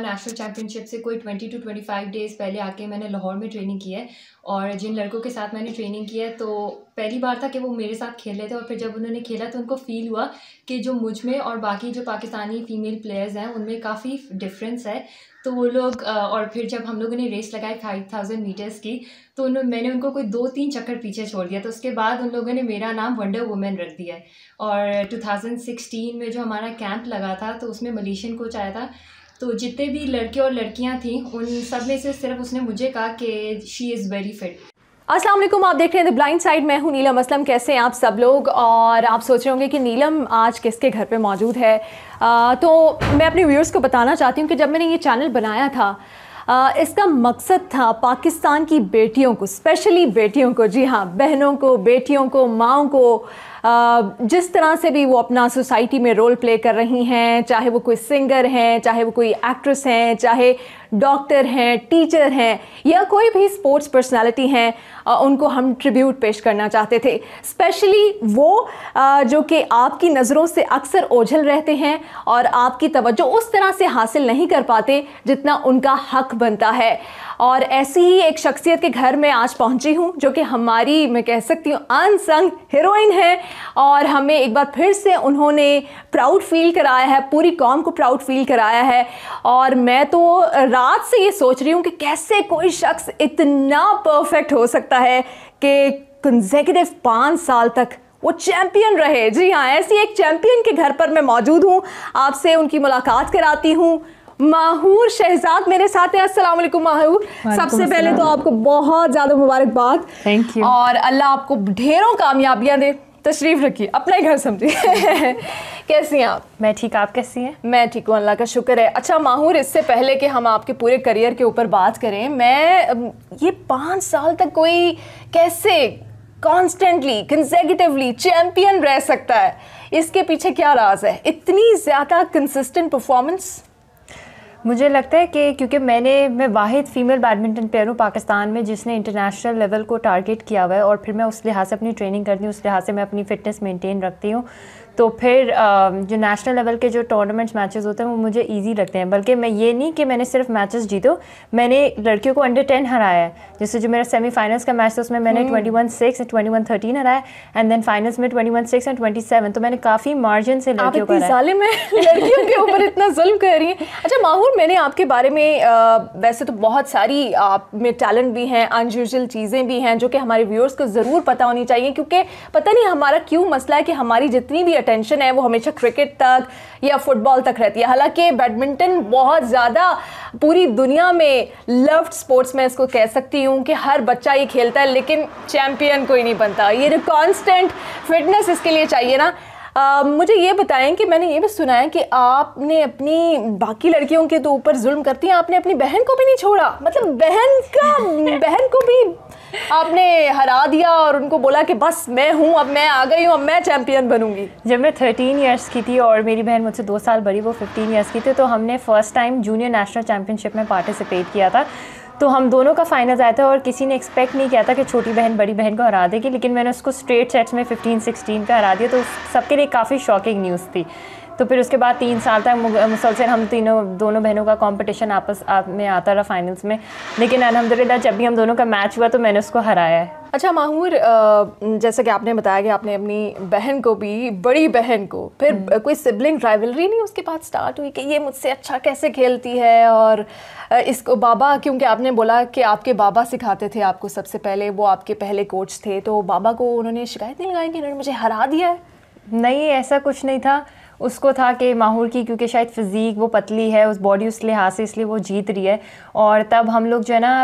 National championship से कोई twenty two twenty five days पहले आके मैंने लाहौर में ट्रेनिंग की है और जिन लड़कों के साथ मैंने ट्रेनिंग की है तो पहली बार था कि वो मेरे साथ खेल रहे थे और फिर जब उन्होंने खेला तो उनको फ़ील हुआ कि जो मुझ में और बाकी जो पाकिस्तानी फ़ीमेल प्लेयर्स हैं उनमें काफ़ी डिफरेंस है तो वो लोग और फिर जब हम लोगों ने रेस लगाई फाइव थाउजेंड मीटर्स की तो उन मैंने उनको कोई दो तीन चक्कर पीछे छोड़ दिया तो उसके बाद उन लोगों ने मेरा नाम वंडर वुमेन रख दिया है और सिक्सटीन में जो हमारा कैंप लगा था तो उसमें मलेशियन कोच आया था तो जितने भी लड़के और लड़कियां थी उन सब में से सिर्फ उसने मुझे कहा कि she is very fit Aslam आप देख रहे हैं द ब्लाइंड साइड मैं हूँ नीलम असलम कैसे हैं आप सब लोग और आप सोच रहे होंगे कि नीलम आज किसके घर पे मौजूद है आ, तो मैं अपने व्यूअर्स को बताना चाहती हूँ कि जब मैंने ये चैनल बनाया था आ, इसका मकसद था पाकिस्तान की बेटियों को स्पेशली बेटियों को जी हाँ बहनों को बेटियों को माओ को जिस तरह से भी वो अपना सोसाइटी में रोल प्ले कर रही हैं चाहे वो कोई सिंगर हैं चाहे वो कोई एक्ट्रेस हैं चाहे डॉक्टर हैं टीचर हैं या कोई भी स्पोर्ट्स पर्सनालिटी हैं उनको हम ट्रिब्यूट पेश करना चाहते थे स्पेशली वो जो कि आपकी नज़रों से अक्सर ओझल रहते हैं और आपकी तवज्जो उस तरह से हासिल नहीं कर पाते जितना उनका हक बनता है और ऐसी ही एक शख्सियत के घर में आज पहुंची हूं जो कि हमारी मैं कह सकती हूं अनसंग हीरोइन है और हमें एक बार फिर से उन्होंने प्राउड फील कराया है पूरी कौम को प्राउड फील कराया है और मैं तो रात से ये सोच रही हूँ कि कैसे कोई शख्स इतना परफेक्ट हो सकता है कि कंजेकटिव पाँच साल तक वो चैम्पियन रहे जी हाँ ऐसी एक चैम्पियन के घर पर मैं मौजूद हूँ आपसे उनकी मुलाकात कराती हूँ माहूर शहजाद मेरे साथ हैं अस्सलाम वालेकुम माहूर सबसे पहले तो आपको बहुत ज़्यादा मुबारकबाद थैंक यू और अल्लाह आपको ढेरों कामयाबियाँ दे तशरीफ़ रखिए अपना घर समझिए कैसी हैं आप मैं ठीक आप कैसी हैं मैं ठीक हूँ अल्लाह का शुक्र है अच्छा माहूर इससे पहले कि हम आपके पूरे करियर के ऊपर बात करें मैं ये पाँच साल तक कोई कैसे कॉन्स्टेंटली कंजेगेटिवली चैम्पियन रह सकता है इसके पीछे क्या राज है इतनी ज़्यादा कंसिस्टेंट परफॉर्मेंस मुझे लगता है कि क्योंकि मैंने मैं वाहिद फ़ीमेल बैडमिंटन प्लेयर हूँ पाकिस्तान में जिसने इंटरनेशनल लेवल को टारगेट किया हुआ है और फिर मैं उस लिहाज से अपनी ट्रेनिंग करती हूँ उस लिहाज से मैं अपनी फ़िटनेस मेंटेन रखती हूँ तो फिर जो नेशनल लेवल के जो टूर्नामेंट्स मैचेस होते हैं वो मुझे इजी लगते हैं बल्कि मैं ये नहीं कि मैंने सिर्फ मैचेस जीतो मैंने लड़कियों को अंडर टेन हराया है जैसे जो मेरा सेमीफाइनल्स का मैच था उसमें मैंने twenty one six twenty one thirteen हराया एंड देन फाइनल्स में twenty one six and twenty seven तो मैंने काफ़ी मार्जिन से लड़कियों को साले में लड़कियों के ऊपर इतना जुल्म कर रही है अच्छा माहूर मैंने आपके बारे में वैसे तो बहुत सारी आप में टैलेंट भी हैं अनयूजल चीज़ें भी हैं जो कि हमारे व्यूअर्स को ज़रूर पता होनी चाहिए क्योंकि पता नहीं हमारा क्यों मसला है कि हमारी जितनी भी अटेंशन है वो हमेशा क्रिकेट तक या फुटबॉल तक रहती है हालांकि बैडमिंटन बहुत ज़्यादा पूरी दुनिया में लव्ड स्पोर्ट्स मैं इसको कह सकती हूँ कि हर बच्चा ये खेलता है लेकिन चैम्पियन कोई नहीं बनता ये जो कॉन्स्टेंट फिटनेस इसके लिए चाहिए ना आ, मुझे ये बताएं कि मैंने ये भी सुना है कि आपने अपनी बाकी लड़कियों के तो ऊपर जुल्म करती हैं आपने अपनी बहन को भी नहीं छोड़ा मतलब बहन का बहन को भी आपने हरा दिया और उनको बोला कि बस मैं हूँ अब मैं आ गई हूँ अब मैं चैम्पियन बनूंगी जब मैं थर्टीन ईयर्स की थी और मेरी बहन मुझसे दो साल बड़ी वो फिफ्टीन ईयर्स की थी तो हमने first time junior national championship में पार्टिसिपेट किया था तो हम दोनों का फाइनल आया था और किसी ने एक्सपेक्ट नहीं किया था कि छोटी बहन बड़ी बहन को हरा देगी लेकिन मैंने उसको स्ट्रेट सेट्स में 15 16 का हरा दिया तो सबके लिए काफ़ी शॉकिंग न्यूज़ थी तो फिर उसके बाद तीन साल तक मुसलसल हम तीनों दोनों बहनों का कंपटीशन आपस आप में आता रहा फाइनल्स में लेकिन अलहमदिल्ला जब भी हम दोनों का मैच हुआ तो मैंने उसको हराया है अच्छा माहूर जैसा कि आपने बताया कि आपने अपनी बहन को भी बड़ी बहन को फिर हम्म। कोई सिबलिंग राइवलरी नहीं उसके बाद स्टार्ट हुई कि ये मुझसे अच्छा कैसे खेलती है और इसको बाबा क्योंकि आपने बोला कि आपके बाबा सिखाते थे आपको सबसे पहले वो आपके पहले कोच थे तो बाबा को उन्होंने शिकायत नहीं लगाई कि इन्होंने मुझे हरा दिया है नहीं ऐसा कुछ नहीं था उसको था कि माहूर की क्योंकि शायद फिज़ीक वो पतली है उस बॉडी उस लिहाज से इसलिए वो जीत रही है और तब हम लोग जो है ना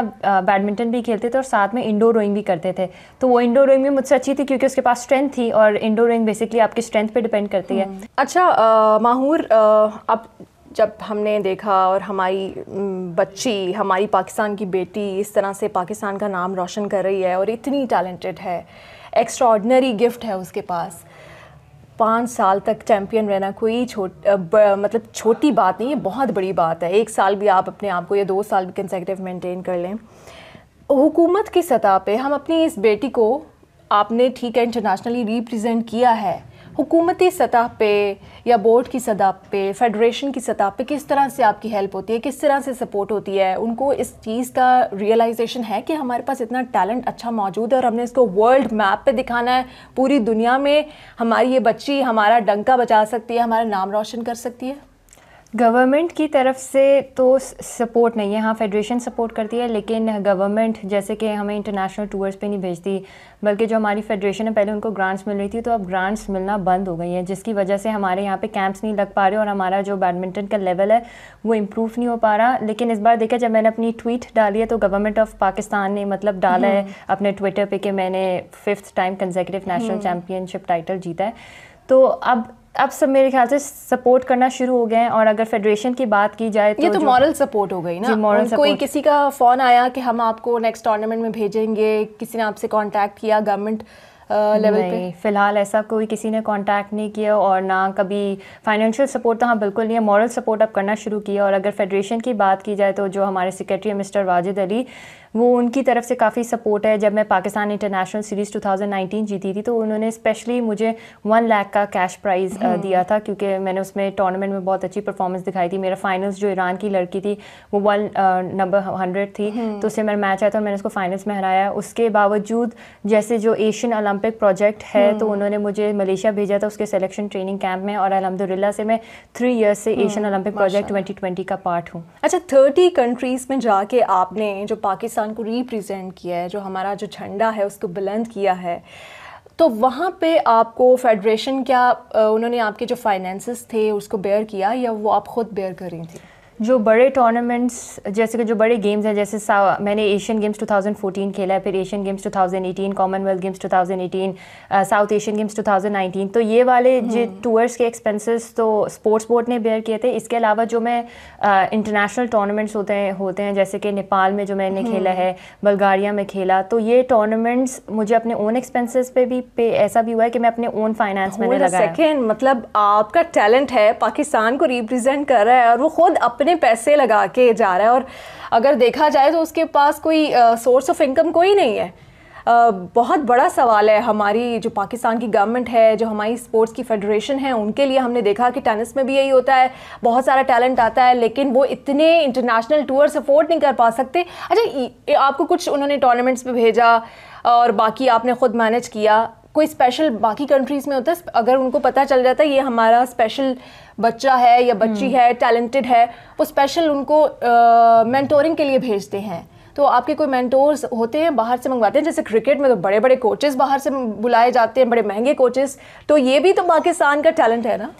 बैडमिंटन भी खेलते थे और साथ में इंडोर रोइंग भी करते थे तो वो इंडोर रोइंग भी मुझसे अच्छी थी क्योंकि उसके पास स्ट्रेंथ थी और इंडोर रोइंग बेसिकली आपकी स्ट्रेंथ पर डिपेंड करती है हम्म। अच्छा माहूर आप जब हमने देखा और हमारी बच्ची हमारी पाकिस्तान की बेटी इस तरह से पाकिस्तान का नाम रोशन कर रही है और इतनी टैलेंटेड है एक्स्ट्रॉडनरी गिफ्ट है उसके पास पाँच साल तक चैम्पियन रहना कोई छोट मतलब छोटी बात नहीं है बहुत बड़ी बात है एक साल भी आप अपने आप को या दो साल भी कंसेकटिव मेंटेन कर लें हुकूमत की सतह पे हम अपनी इस बेटी को आपने ठीक है इंटरनेशनली रिप्रेजेंट किया है हुकूमती सतह पे या बोर्ड की सतह पे फेडरेशन की सतह पे किस तरह से आपकी हेल्प होती है किस तरह से सपोर्ट होती है उनको इस चीज़ का रियलाइजेशन है कि हमारे पास इतना टैलेंट अच्छा मौजूद है और हमने इसको वर्ल्ड मैप पे दिखाना है पूरी दुनिया में हमारी ये बच्ची हमारा डंका बचा सकती है हमारा नाम रोशन कर सकती है गवर्नमेंट की तरफ से तो सपोर्ट नहीं है हाँ फेडरेशन सपोर्ट करती है लेकिन गवर्नमेंट जैसे कि हमें इंटरनेशनल टूर्स पे नहीं भेजती बल्कि जो हमारी फेडरेशन है पहले उनको ग्रांट्स मिल रही थी तो अब ग्रांट्स मिलना बंद हो गई है जिसकी वजह से हमारे यहाँ पे कैंप्स नहीं लग पा रहे और हमारा जो बैडमिंटन का लेवल है वो इम्प्रूव नहीं हो पा रहा लेकिन इस बार देखा जब मैंने अपनी ट्वीट डाली है तो गवर्नमेंट ऑफ पाकिस्तान ने मतलब डाला है हम्म। अपने ट्विटर पर कि मैंने fifth time consecutive national championship title जीता है तो अब अब सब मेरे ख्याल से सपोर्ट करना शुरू हो गए हैं और अगर फेडरेशन की बात की जाए तो ये तो मॉरल तो सपोर्ट हो गई ना मॉरल कोई किसी का फ़ोन आया कि हम आपको नेक्स्ट टूर्नामेंट में भेजेंगे किसी ने आपसे कांटेक्ट किया गवर्नमेंट लेवल पे फिलहाल ऐसा कोई किसी ने कांटेक्ट नहीं किया और ना कभी फाइनेंशियल सपोर्ट तो हाँ बिल्कुल नहीं है मॉरल सपोर्ट अब करना शुरू किया और अगर फेडरेशन की बात की जाए तो जो हमारे सेक्रेटरी मिस्टर वाजिद अली वो उनकी तरफ से काफ़ी सपोर्ट है जब मैं पाकिस्तान इंटरनेशनल सीरीज़ 2019 जीती थी तो उन्होंने स्पेशली मुझे वन लाख का कैश प्राइज़ दिया था क्योंकि मैंने उसमें टूर्नामेंट में बहुत अच्छी परफॉर्मेंस दिखाई थी मेरा फाइनल्स जो ईरान की लड़की थी वो वन नंबर हंड्रेड थी हम्म। तो उससे मेरा मैच आया था मैंने उसको फाइनल्स में हराया उसके बावजूद जैसे जो एशियन ओलंपिक प्रोजेक्ट है हम्म। तो उन्होंने मुझे मलेशिया भेजा था उसके सेलेक्शन ट्रेनिंग कैंप में और अलहमदिल्ला से मैं थ्री ईयर्स से एशियन ओलंपिक प्रोजेक्ट ट्वेंटी का पार्ट हूँ अच्छा थर्टी कंट्रीज़ में जाके आपने जो पाकिस्तान पाकिस्तान को रिप्रेजेंट किया है जो हमारा जो झंडा है उसको बुलंद किया है तो वहाँ पे आपको फेडरेशन क्या उन्होंने आपके जो फाइनेंसेस थे उसको बेयर किया या वो आप ख़ुद बेयर करी थी जो बड़े टूर्नामेंट्स जैसे कि जो बड़े गेम्स हैं जैसे मैंने एशियन गेम्स 2014 खेला है फिर Asian Games 2018 Commonwealth Games 2018 South Asian Games 2019 तो ये वाले जो टूर्स हम्म। के एक्सपेंसेस तो स्पोर्ट्स बोर्ड ने बेयर किए थे इसके अलावा जो मैं इंटरनेशनल uh, टूर्नामेंट्स होते हैं होते हैं जैसे कि नेपाल में जो मैंने खेला हम्म। है बल्गारिया में खेला तो ये टूर्नामेंट्स मुझे अपने ओन एक्सपेंसिस पे भी पे ऐसा भी हुआ है कि मैं अपने ओन फाइनेंस में लगा मतलब आपका टैलेंट है पाकिस्तान को रिप्रजेंट कर रहा है और वो खुद अपने अपने पैसे लगा के जा रहा है और अगर देखा जाए तो उसके पास कोई सोर्स ऑफ इनकम कोई नहीं है बहुत बड़ा सवाल है हमारी जो पाकिस्तान की गवर्नमेंट है जो हमारी स्पोर्ट्स की फेडरेशन है उनके लिए हमने देखा कि टेनिस में भी यही होता है बहुत सारा टैलेंट आता है लेकिन वो इतने इंटरनेशनल टूर्स अफोर्ड नहीं कर पा सकते अच्छा आपको कुछ उन्होंने टूर्नामेंट्स में भेजा और बाकी आपने ख़ुद मैनेज किया कोई स्पेशल बाकी कंट्रीज़ में होता है अगर उनको पता चल जाता है ये हमारा स्पेशल बच्चा है या बच्ची हम्म। है टैलेंटेड है वो स्पेशल उनको मैंटोरिंग के लिए भेजते हैं तो आपके कोई मैंटोर्स होते हैं बाहर से मंगवाते हैं जैसे क्रिकेट में तो बड़े बड़े कोचेज़ बाहर से बुलाए जाते हैं बड़े महंगे कोचेज़ तो ये भी तो पाकिस्तान का टैलेंट है ना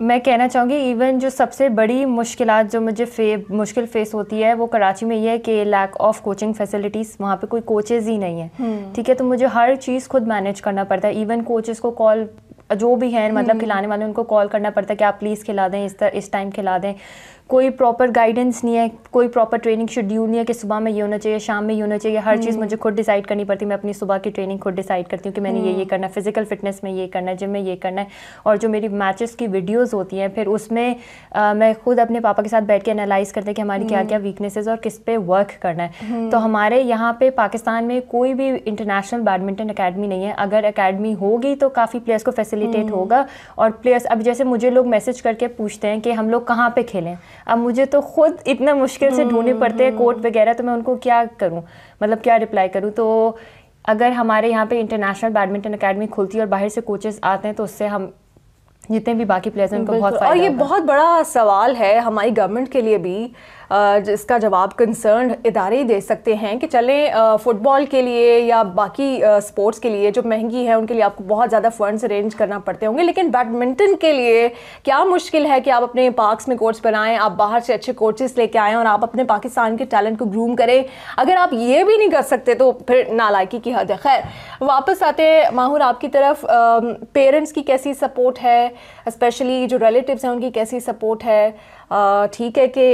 मैं कहना चाहूँगी इवन जो सबसे बड़ी मुश्किल जो मुझे फे मुश्किल फेस होती है वो कराची में ये है कि लैक ऑफ कोचिंग फैसिलिटीज़ वहाँ पे कोई कोचेज़ ही नहीं है हम्म। ठीक है तो मुझे हर चीज़ खुद मैनेज करना पड़ता है इवन कोचेज़ को कॉल जो भी हैं मतलब हम्म। खिलाने वाले उनको कॉल करना पड़ता है कि आप प्लीज़ खिला दें इस तरह इस टाइम खिला दें कोई प्रॉपर गाइडेंस नहीं है कोई प्रॉपर ट्रेनिंग शेड्यूल नहीं है कि सुबह में ये होना चाहिए शाम में ये होना चाहिए हर चीज़ हम्म। मुझे खुद डिसाइड करनी पड़ती है मैं अपनी सुबह की ट्रेनिंग खुद डिसाइड करती हूँ कि मैंने ये ये हम्म। करना है फिजिकल फिटनेस में ये करना है जिम में ये करना है और जो मेरी मैचेस की वीडियोज़ होती हैं फिर उसमें आ, मैं खुद अपने पापा के साथ बैठ के एनालाइज करते हैं कि हमारी क्या क्या वीकनेसेज और किस पे वर्क करना है हम्म। तो हमारे यहाँ पे पाकिस्तान में कोई भी इंटरनेशनल बैडमिंटन अकेडमी नहीं है अगर अकेडमी होगी तो काफ़ी प्लेयर्स को फैसिलिटेट होगा और प्लेयर्स अब जैसे मुझे लोग मैसेज करके पूछते हैं कि हम लोग कहाँ पर खेलें अब मुझे तो खुद इतना मुश्किल से ढूंढने पड़ते हैं कोर्ट हम्म। वगैरह तो मैं उनको क्या करूँ मतलब क्या रिप्लाई करूँ तो अगर हमारे यहाँ पे इंटरनेशनल बैडमिंटन अकेडमी खुलती है और बाहर से कोचेस आते हैं तो उससे हम जितने भी बाकी प्लेयर्स हैं उनको बहुत और ये बहुत बड़ा सवाल है हमारी गवर्नमेंट के लिए भी जिसका जवाब कंसर्न इदारे ही दे सकते हैं कि चलें फ़ुटबॉल के लिए या बाकी स्पोर्ट्स के लिए जो महंगी है उनके लिए आपको बहुत ज़्यादा फ़ंड्स अरेंज करना पड़ते होंगे लेकिन बैडमिंटन के लिए क्या मुश्किल है कि आप अपने पार्कस में कोर्ट्स बनाएं आप बाहर से अच्छे कोचेस लेके आएँ और आप अपने पाकिस्तान के टैलेंट को ग्रूम करें अगर आप ये भी नहीं कर सकते तो फिर नालायकी की हद है खैर वापस आते माहूर आपकी तरफ पेरेंट्स की कैसी सपोर्ट है स्पेशली जो रिलेटिव्स हैं उनकी कैसी सपोर्ट है ठीक है कि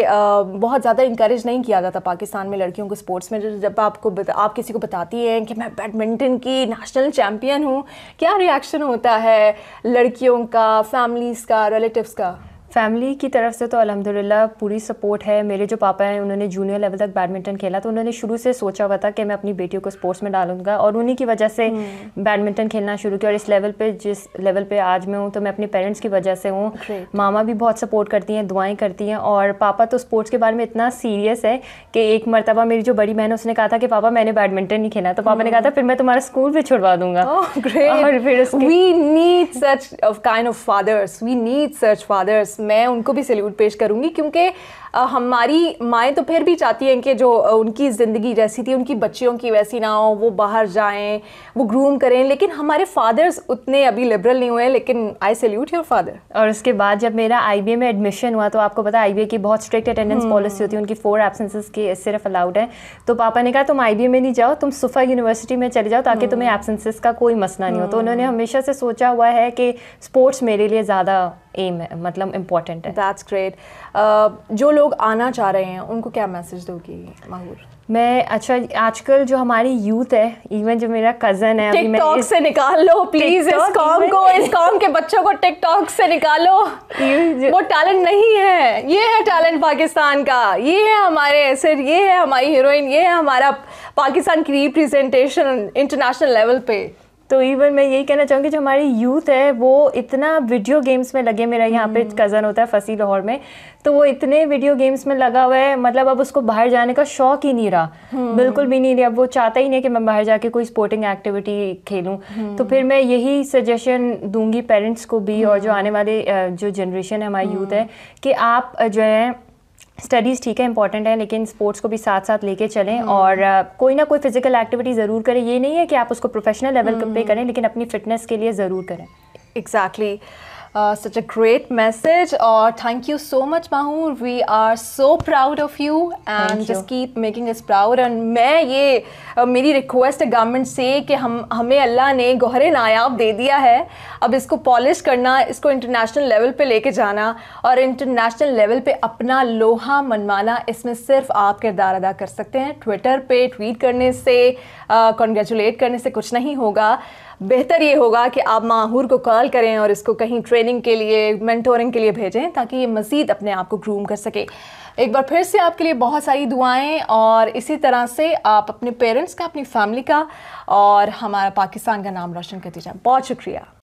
बहुत ज़्यादा इंकरेज नहीं किया जाता पाकिस्तान में लड़कियों को स्पोर्ट्स में जब आपको आप किसी को बताती हैं कि मैं बैडमिंटन की नेशनल चैम्पियन हूँ क्या रिएक्शन होता है लड़कियों का फैमिलीज़ का रिलेटिव्स का फैमिली की तरफ से तो अलहमदिल्ला पूरी सपोर्ट है मेरे जो पापा हैं उन्होंने जूनियर लेवल तक बैडमिंटन खेला तो उन्होंने शुरू से सोचा हुआ था कि मैं अपनी बेटियों को स्पोर्ट्स में डालूंगा और उन्हीं की वजह से बैडमिंटन हम्म। खेलना शुरू किया और इस लेवल पे जिस लेवल पे आज मैं हूँ तो मैं अपने पेरेंट्स की वजह से हूँ मामा भी बहुत सपोर्ट करती हैं दुआएँ करती हैं और पापा तो स्पोर्ट्स के बारे में इतना सीरियस है कि एक मरतबा मेरी जो बड़ी बहन है उसने कहा था कि पापा मैंने बैडमिंटन नहीं खेला तो पापा ने कहा था हम्म। फिर मैं तुम्हारा स्कूल भी छुड़वा दूंगा oh, और फिर we need such kind of fathers we need such fathers मैं उनको भी सल्यूट पेश करूँगी क्योंकि हमारी माएँ तो फिर भी चाहती हैं कि जो उनकी ज़िंदगी जैसी थी उनकी बच्चियों की वैसी ना हो वो बाहर जाएं वो ग्रूम करें लेकिन हमारे फादर्स उतने अभी लिबरल नहीं हुए हैं लेकिन आई सल्यूट योर फादर और उसके बाद जब मेरा आई में एडमिशन हुआ तो आपको पता आई की बहुत स्ट्रिक्ट अटेंडेंस पॉलिसी होती है उनकी फोर एबसेंसेज के सिर्फ अलाउड है तो पापा ने कहा तुम आई में नहीं जाओ तुम सुफा यूनिवर्सिटी में चले जाओ ताकि तुम्हें एबसेंसेज हम्म। का कोई मसला नहीं हो तो उन्होंने हम्म। हमेशा से सोचा हुआ है कि स्पोर्ट्स मेरे लिए ज़्यादा एम मतलब है मतलब इम्पोर्टेंट है दैट्स ग्रेट uh, जो लोग आना चाह रहे हैं उनको क्या मैसेज दोगी माहूर मैं अच्छा आजकल जो हमारी यूथ है इवन जो मेरा कजन है अभी मैं इस, से निकाल लो प्लीज इस कॉम को इस कॉम के बच्चों को टिकटॉक से निकालो वो टैलेंट नहीं है ये है टैलेंट पाकिस्तान का ये है हमारे सिर ये है हमारी हीरोइन ये है हमारा पाकिस्तान की रिप्रेजेंटेशन इंटरनेशनल लेवल पे तो इवन मैं यही कहना चाहूँगी जो हमारी यूथ है वो इतना वीडियो गेम्स में लगे मेरा यहाँ पे कज़न हम्म। होता है फसी लाहौर में तो वो इतने वीडियो गेम्स में लगा हुआ है मतलब अब उसको बाहर जाने का शौक ही नहीं रहा हम्म। बिल्कुल भी नहीं रहा अब वो चाहता ही नहीं कि मैं बाहर जाके कोई स्पोर्टिंग एक्टिविटी खेलूँ तो हम्म। फिर मैं यही सजेशन दूंगी पेरेंट्स को भी और जो आने वाले जो जनरेशन है हमारी यूथ है कि आप जो है स्टडीज़ ठीक है इंपॉर्टेंट है लेकिन स्पोर्ट्स को भी साथ साथ लेके चलें हम्म। और कोई ना कोई फिजिकल एक्टिविटी ज़रूर करें ये नहीं है कि आप उसको प्रोफेशनल लेवल पे हम्म। करें लेकिन अपनी फिटनेस के लिए ज़रूर करें exactly exactly. Such uh, such a great message or uh, thank you so much we we are so proud of you and you. just keep making us proud and मैं ये uh, मेरी request है government से कि हम हमें अल्लाह ने गहरे नायाब दे दिया है अब इसको पॉलिश करना इसको इंटरनेशनल लेवल पे लेके जाना और इंटरनेशनल लेवल पे अपना लोहा मनवाना इसमें सिर्फ आप किरदार अदा कर सकते हैं ट्विटर पे ट्वीट करने से कॉन्ग्रेचुलेट करने से कुछ नहीं होगा बेहतर ये होगा कि आप माहूर को कॉल करें और इसको कहीं ट्रेनिंग के लिए मेंटोरिंग के लिए भेजें ताकि ये मज़ीद अपने आप को ग्रूम कर सके एक बार फिर से आपके लिए बहुत सारी दुआएं और इसी तरह से आप अपने पेरेंट्स का अपनी फैमिली का और हमारा पाकिस्तान का नाम रोशन करते जाएँ बहुत शुक्रिया